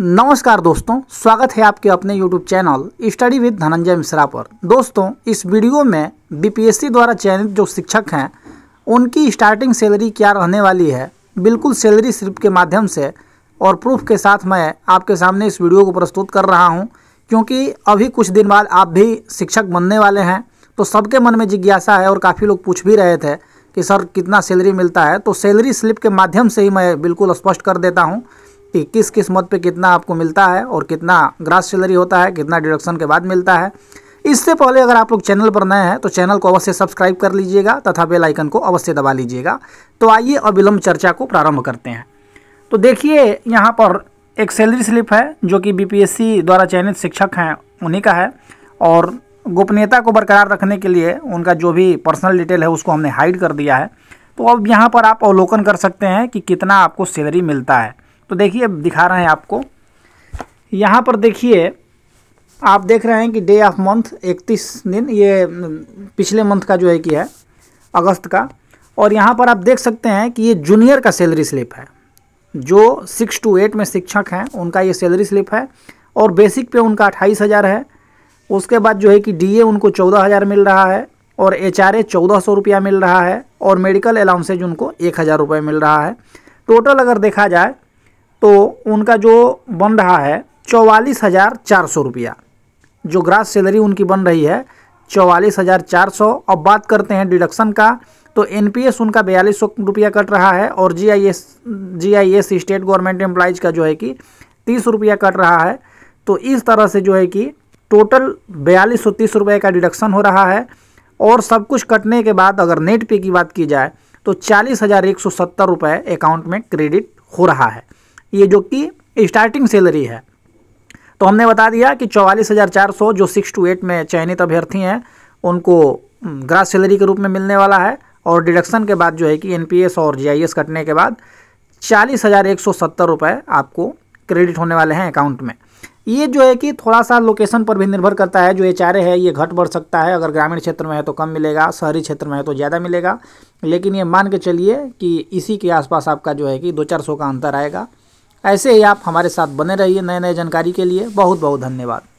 नमस्कार दोस्तों स्वागत है आपके अपने YouTube channel study with Dhananjay Mishra पर दोस्तों इस वीडियो में बी द्वारा चयनित जो शिक्षक हैं उनकी स्टार्टिंग सैलरी क्या रहने वाली है बिल्कुल सैलरी स्लिप के माध्यम से और प्रूफ के साथ मैं आपके सामने इस वीडियो को प्रस्तुत कर रहा हूँ क्योंकि अभी कुछ दिन बाद आप भी शिक्षक बनने वाले हैं तो सबके मन में जिज्ञासा है और काफ़ी लोग पूछ भी रहे थे कि सर कितना सैलरी मिलता है तो सैलरी स्लिप के माध्यम से ही मैं बिल्कुल स्पष्ट कर देता हूँ व्यक्ति किस किस्मत पे कितना आपको मिलता है और कितना ग्रास सैलरी होता है कितना डिडक्शन के बाद मिलता है इससे पहले अगर आप लोग चैनल पर नए हैं तो चैनल को अवश्य सब्सक्राइब कर लीजिएगा तथा बेल आइकन को अवश्य दबा लीजिएगा तो आइए अविलंब चर्चा को प्रारंभ करते हैं तो देखिए यहाँ पर एक सैलरी स्लिप है जो कि बी द्वारा चयनित शिक्षक हैं उन्हीं का है और गोपनीयता को बरकरार रखने के लिए उनका जो भी पर्सनल डिटेल है उसको हमने हाइड कर दिया है तो अब यहाँ पर आप अवलोकन कर सकते हैं कि कितना आपको सैलरी मिलता है तो देखिए दिखा रहे हैं आपको यहाँ पर देखिए आप देख रहे हैं कि डे ऑफ मंथ 31 दिन ये पिछले मंथ का जो है कि है अगस्त का और यहाँ पर आप देख सकते हैं कि ये जूनियर का सैलरी स्लिप है जो सिक्स टू एट में शिक्षक हैं उनका ये सैलरी स्लिप है और बेसिक पे उनका अट्ठाईस हज़ार है उसके बाद जो है कि डीए उनको चौदह हज़ार मिल रहा है और एच आर ए चौदह सौ रुपया मिल रहा है और मेडिकल अलाउंसेज उनको एक हज़ार रुपये मिल रहा है टोटल अगर देखा जाए तो उनका जो बन रहा है चौवालीस हज़ार चार सौ रुपया जो ग्रास सैलरी उनकी बन रही है चौवालीस हज़ार चार सौ अब बात करते हैं डिडक्शन का तो एन उनका बयालीस सौ रुपया कट रहा है और G I S G I S state government employees का जो है कि तीस रुपया कट रहा है तो इस तरह से जो है कि टोटल बयालीस सौ तीस रुपये का डिडक्शन हो रहा है और सब कुछ कटने के बाद अगर नेट पे की बात की जाए तो चालीस हज़ार एक सौ सत्तर रुपये अकाउंट में क्रेडिट हो रहा है ये जो कि स्टार्टिंग सैलरी है तो हमने बता दिया कि चौवालीस हज़ार चार सौ जो सिक्स टू एट में चयनित अभ्यर्थी हैं उनको ग्रास सैलरी के रूप में मिलने वाला है और डिडक्शन के बाद जो है कि एनपीएस और जीआईएस कटने के बाद चालीस हज़ार एक सौ सत्तर रुपये आपको क्रेडिट होने वाले हैं अकाउंट में ये जो है कि थोड़ा सा लोकेशन पर भी निर्भर करता है जो एच है ये घट बढ़ सकता है अगर ग्रामीण क्षेत्र में है तो कम मिलेगा शहरी क्षेत्र में है तो ज़्यादा मिलेगा लेकिन ये मान के चलिए कि इसी के आसपास आपका जो है कि दो चार सौ का अंतर आएगा ऐसे ही आप हमारे साथ बने रहिए नए नए जानकारी के लिए बहुत बहुत धन्यवाद